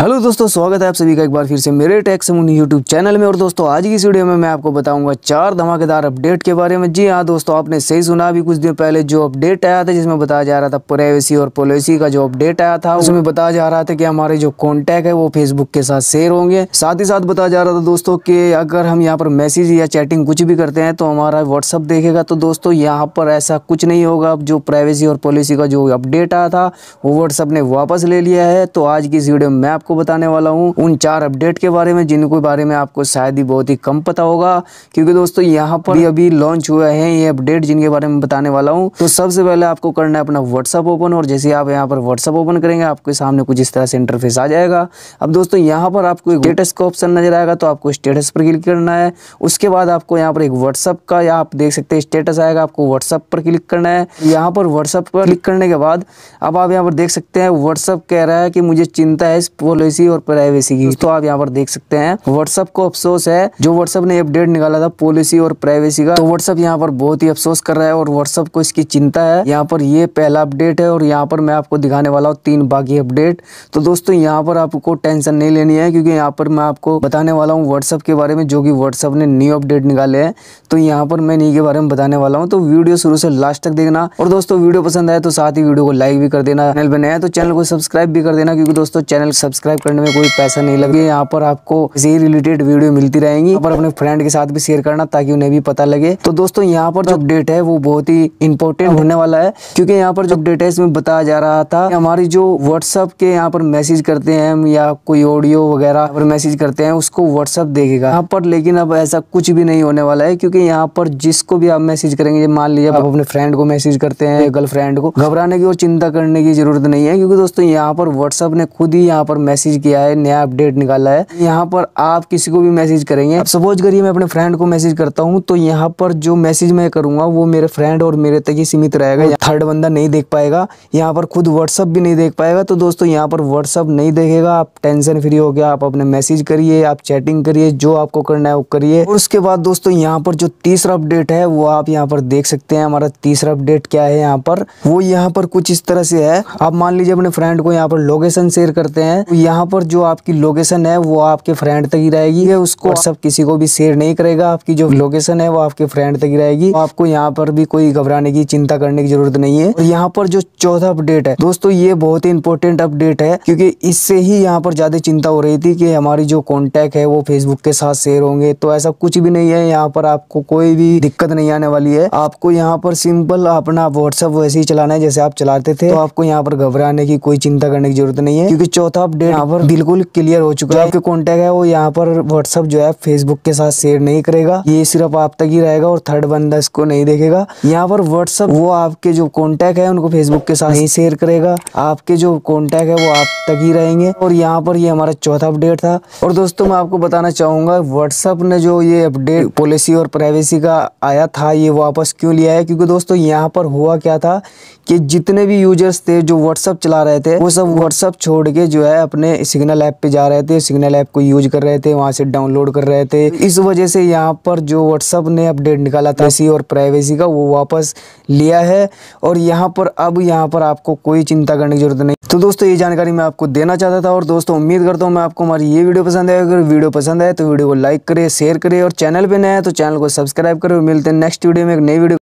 hello दोस्तों स्वागत है आप सभी का एक बार फिर से मेरे टैक्स मुनी यूट्यूब चैनल में और दोस्तों आज की इस वीडियो में मैं आपको बताऊंगा चार धमाकेदार अपडेट के बारे में जी हाँ दोस्तों आपने सही सुना अभी कुछ दिन पहले जो अपडेट आया था जिसमें बताया जा रहा था प्राइवेसी और पॉलिसी का जो अपडेट आया था उसमें बताया जा रहा था कि हमारे जो कॉन्टैक्ट है वो फेसबुक के साथ शेयर होंगे साथ ही साथ बताया जा रहा था दोस्तों की अगर हम यहाँ पर मैसेज या चैटिंग कुछ भी करते हैं तो हमारा व्हाट्सअप देखेगा तो दोस्तों यहाँ पर ऐसा कुछ नहीं होगा जो प्राइवेसी और पॉलिसी का जो अपडेट आया था वो व्हाट्सअप ने वापस ले लिया है तो आज की इस वीडियो में आपको आपको बताने वाला हूँ उन चार अपडेट के बारे में जिनको बारे में आपको शायद ही बहुत ही कम पता होगा क्योंकि दोस्तों यहाँ पर अभी लॉन्च हुए हैं ये अपडेट जिनके बारे में बताने वाला हूँ तो सबसे पहले आपको करना है अपना व्हाट्सअप ओपन और जैसे आप यहाँ पर व्हाट्सअप ओपन करेंगे आपके सामने कुछ इस तरह से इंटरफेस आ जाएगा अब दोस्तों यहाँ पर आपको स्टेटस का ऑप्शन नजर आएगा तो आपको स्टेटस पर क्लिक करना है उसके बाद आपको यहाँ पर एक व्हाट्सअप का या आप देख सकते हैं स्टेटस आएगा आपको व्हाट्सअप पर क्लिक करना है यहाँ पर व्हाट्सअप पर क्लिक करने के बाद अब आप यहाँ पर देख सकते हैं व्हाट्सअप कह रहा है कि मुझे चिंता है इस पॉलिसी और प्राइवेसी की तो आप यहाँ पर देख सकते हैं व्हाट्सअप को अफसोस है जो व्हाट्सअप ने अपडेट निकाला था पॉलिसी और प्राइवेसी का तो व्हाट्सअप यहाँ पर बहुत ही अफसोस कर रहा है और व्हाट्सअप को इसकी चिंता है यहाँ पर ये पहला अपडेट है और यहाँ पर मैं आपको दिखाने वाला हूँ तीन बाकी अपडेट तो दोस्तों यहाँ पर आपको टेंशन नहीं लेनी है क्योंकि यहाँ पर मैं आपको बताने वाला हूँ व्हाट्सअप के बारे में जो कि व्हाट्सअप ने न्यू अपडेट निकाले हैं तो यहाँ पर मैं इन्हीं के बारे में बताने वाला हूँ तो वीडियो शुरू से लास्ट तक देखना और दोस्तों वीडियो पसंद आए तो साथ ही वीडियो को लाइक भी कर देना चैनल तो चैनल को सब्सक्राइब भी कर देना क्योंकि दोस्तों चैनल सब्सक्राइब सब्सक्राइब करने में कोई पैसा नहीं लगे यहाँ पर आपको इसी रिलेटेड वीडियो मिलती रहेंगी और अपने फ्रेंड के साथ भी शेयर करना ताकि उन्हें भी पता लगे तो दोस्तों यहाँ पर जो अपडेट है वो बहुत ही इंपॉर्टेंट होने वाला है क्योंकि यहाँ पर जो अपडेट है इसमें बताया जा रहा था हमारी जो व्हाट्सअप के यहाँ पर मैसेज करते हैं हम या कोई ऑडियो वगैरह पर मैसेज करते हैं उसको व्हाट्सअप देखेगा यहाँ पर लेकिन अब ऐसा कुछ भी नहीं होने वाला है क्योंकि यहाँ पर जिसको भी आप मैसेज करेंगे मान लीजिए आप अपने फ्रेंड को मैसेज करते हैं गर्लफ्रेंड को घबराने की और चिंता करने की जरूरत नहीं है क्योंकि दोस्तों यहाँ पर व्हाट्सअप ने खुद ही यहाँ पर मैसेज किया है नया अपडेट निकाला है यहाँ पर आप किसी को भी मैसेज करेंगे सपोज करिए मैं अपने फ्रेंड को मैसेज करता हूँ तो यहाँ पर जो मैसेज मैं करूंगा वो मेरे फ्रेंड और मेरे तक ही सीमित रहेगा थर्ड बंदा नहीं देख पाएगा यहाँ पर खुद व्हाट्सअप भी नहीं देख पाएगा तो दोस्तों यहाँ पर व्हाट्सअप नहीं देखेगा आप टेंशन फ्री हो गया आप अपने मैसेज करिए आप चैटिंग करिए जो आपको करना है वो करिए और उसके बाद दोस्तों यहाँ पर जो तीसरा अपडेट है वो आप यहाँ पर देख सकते हैं हमारा तीसरा अपडेट क्या है यहाँ पर वो यहाँ पर कुछ इस तरह से है आप मान लीजिए अपने फ्रेंड को यहाँ पर लोकेशन शेयर करते हैं यहाँ पर जो आपकी लोकेशन है वो आपके फ्रेंड तक ही रहेगी उसको सब किसी को भी शेयर नहीं करेगा आपकी जो लोकेशन है वो आपके फ्रेंड तक ही रहेगी आपको यहाँ पर भी कोई घबराने की चिंता करने की जरूरत नहीं है यहाँ पर जो चौथा अपडेट है दोस्तों ये बहुत ही इंपॉर्टेंट अपडेट है क्योंकि इससे ही यहाँ पर ज्यादा चिंता हो रही थी कि हमारी जो कॉन्टेक्ट है वो फेसबुक के साथ शेयर होंगे तो ऐसा कुछ भी नहीं है यहाँ पर आपको कोई भी दिक्कत नहीं आने वाली है आपको यहाँ पर सिंपल अपना व्हाट्सअप वैसे ही चलाना है जैसे आप चलाते थे तो आपको यहाँ पर घबराने की कोई चिंता करने की जरूरत नहीं है क्योंकि चौथा अपडेट यहाँ पर बिल्कुल क्लियर हो चुका है आपके कॉन्टेक्ट है वो यहाँ पर व्हाट्सअप जो है फेसबुक के साथ शेयर नहीं करेगा ये सिर्फ आप तक ही रहेगा और थर्ड बंदा इसको नहीं देखेगा यहाँ पर व्हाट्सअप वो आपके जो कॉन्टेक्ट है उनको फेसबुक के साथ नहीं शेयर करेगा आपके जो कॉन्टेक्ट है वो आप तक ही रहेंगे और यहाँ पर ये हमारा चौथा अपडेट था और दोस्तों मैं आपको बताना चाहूंगा व्हाट्सअप ने जो ये अपडेट पॉलिसी और प्राइवेसी का आया था ये वापस क्यों लिया है क्योंकि दोस्तों यहाँ पर हुआ क्या था कि जितने भी यूजर्स थे जो व्हाट्सअप चला रहे थे वो सब व्हाट्सअप छोड़ के जो है अपने अपने सिग्नल ऐप पे जा रहे थे सिग्नल ऐप को यूज कर रहे थे वहाँ से डाउनलोड कर रहे थे इस वजह से यहाँ पर जो व्हाट्सअप ने अपडेट निकाला था सी और प्राइवेसी का वो वापस लिया है और यहाँ पर अब यहाँ पर आपको कोई चिंता करने की जरूरत नहीं तो दोस्तों ये जानकारी मैं आपको देना चाहता था और दोस्तों उम्मीद करता हूँ मैं आपको हमारी ये वीडियो पसंद आए अगर वीडियो पसंद आए तो वीडियो को लाइक करे शेयर करे और चैनल पर नया है तो चैनल को सब्सक्राइब करें मिलते हैं नेक्स्ट वीडियो में एक नई वीडियो